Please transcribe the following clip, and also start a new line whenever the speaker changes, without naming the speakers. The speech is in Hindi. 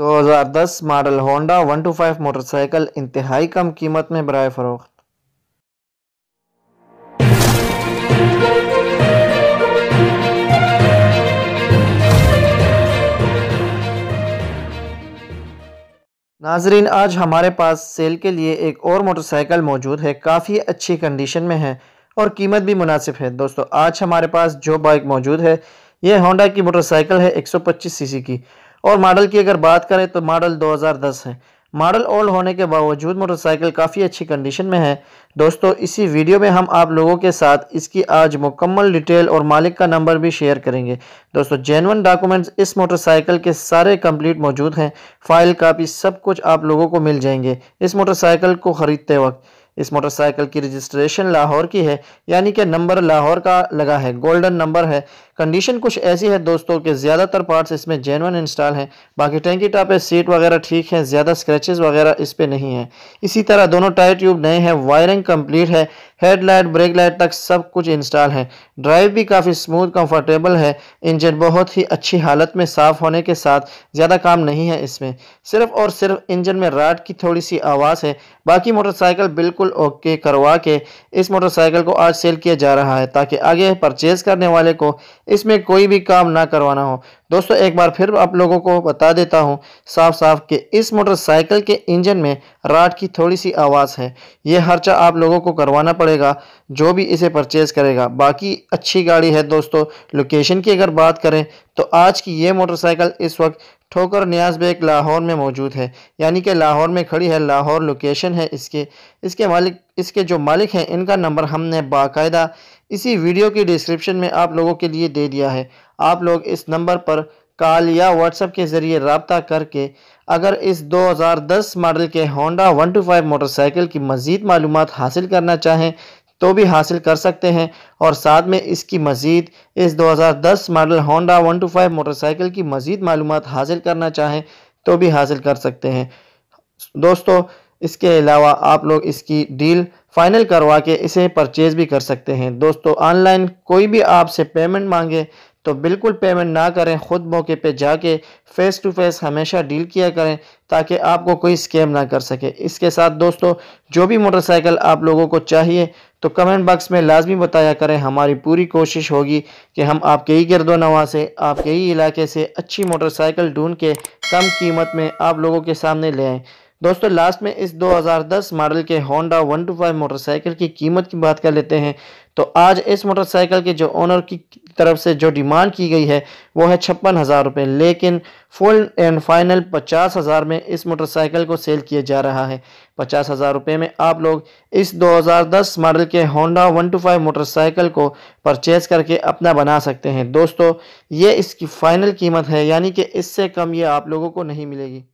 2010 मॉडल होंडा 125 मोटरसाइकिल इंतहाई कम कीमत में बरए फरोख्त नाजरीन आज हमारे पास सेल के लिए एक और मोटरसाइकिल मौजूद है काफ़ी अच्छी कंडीशन में है और कीमत भी मुनासिब है दोस्तों आज हमारे पास जो बाइक मौजूद है यह होंडा की मोटरसाइकिल है 125 सीसी की और मॉडल की अगर बात करें तो मॉडल 2010 है मॉडल ओल्ड होने के बावजूद मोटरसाइकिल काफ़ी अच्छी कंडीशन में है दोस्तों इसी वीडियो में हम आप लोगों के साथ इसकी आज मुकम्मल डिटेल और मालिक का नंबर भी शेयर करेंगे दोस्तों जेनवन डॉक्यूमेंट्स इस मोटरसाइकिल के सारे कंप्लीट मौजूद हैं फाइल कापी सब कुछ आप लोगों को मिल जाएंगे इस मोटरसाइकिल को ख़रीदते वक्त इस मोटरसाइकिल की रजिस्ट्रेशन लाहौर की है यानी कि नंबर लाहौर का लगा है गोल्डन नंबर है कंडीशन कुछ ऐसी है दोस्तों कि ज़्यादातर पार्ट्स इसमें जेनवन इंस्टॉल हैं बाकी टैंकी टॉप है सीट वगैरह ठीक है ज़्यादा स्क्रैचेस वगैरह इस पर नहीं है इसी तरह दोनों टायर ट्यूब नए हैं वायरिंग कम्प्लीट है हेडलाइट ब्रेक लाइट तक सब कुछ इंस्टॉल है ड्राइव भी काफ़ी स्मूथ कंफर्टेबल है इंजन बहुत ही अच्छी हालत में साफ़ होने के साथ ज़्यादा काम नहीं है इसमें सिर्फ और सिर्फ इंजन में राट की थोड़ी सी आवाज़ है बाकी मोटरसाइकिल बिल्कुल ओके करवा के इस मोटरसाइकिल को आज सेल किया जा रहा है ताकि आगे परचेज़ करने वाले को इसमें कोई भी काम ना करवाना हो दोस्तों एक बार फिर आप लोगों को बता देता हूँ साफ साफ कि इस मोटरसाइकिल के इंजन में राट की थोड़ी सी आवाज़ है ये खर्चा आप लोगों को करवाना पड़ेगा जो भी इसे परचेज़ करेगा बाकी अच्छी गाड़ी है दोस्तों लोकेशन की अगर बात करें तो आज की ये मोटरसाइकिल इस वक्त ठोकर न्यास बेग लाहौर में मौजूद है यानी कि लाहौर में खड़ी है लाहौर लोकेशन है इसके इसके मालिक इसके जो मालिक हैं इनका नंबर हमने बाकायदा इसी वीडियो की डिस्क्रिप्शन में आप लोगों के लिए दे दिया है आप लोग इस नंबर पर कॉल या व्हाट्सएप के ज़रिए रबता करके अगर इस 2010 मॉडल के होंडा 125 मोटरसाइकिल की मज़ीद मालूम हासिल करना चाहें तो भी हासिल कर सकते हैं और साथ में इसकी मज़ीद इस 2010 मॉडल होंडा 125 मोटरसाइकिल की मज़ीद मालूम हासिल करना चाहें तो भी हासिल कर सकते हैं दोस्तों इसके अलावा आप लोग इसकी डील फाइनल करवा के इसे परचेज़ भी कर सकते हैं दोस्तों ऑनलाइन कोई भी आपसे पेमेंट मांगे तो बिल्कुल पेमेंट ना करें ख़ुद मौके पे जाके फ़ेस टू फेस हमेशा डील किया करें ताकि आपको कोई स्कैम ना कर सके इसके साथ दोस्तों जो भी मोटरसाइकिल आप लोगों को चाहिए तो कमेंट बॉक्स में लाजमी बताया करें हमारी पूरी कोशिश होगी कि हम आपके ही गर्दो नवा से आपके ही इलाके से अच्छी मोटरसाइकिल ढूंढ के कम कीमत में आप लोगों के सामने ले आएँ दोस्तों लास्ट में इस 2010 मॉडल के होंडा 125 मोटरसाइकिल की कीमत की बात कर लेते हैं तो आज इस मोटरसाइकिल के जो ओनर की तरफ से जो डिमांड की गई है वो है छप्पन हज़ार रुपये लेकिन फुल एंड फाइनल पचास हज़ार में इस मोटरसाइकिल को सेल किया जा रहा है पचास हज़ार रुपये में आप लोग इस 2010 मॉडल के होंडा 125 मोटरसाइकिल को परचेज़ करके अपना बना सकते हैं दोस्तों ये इसकी फ़ाइनल कीमत है यानी कि इससे कम ये आप लोगों को नहीं मिलेगी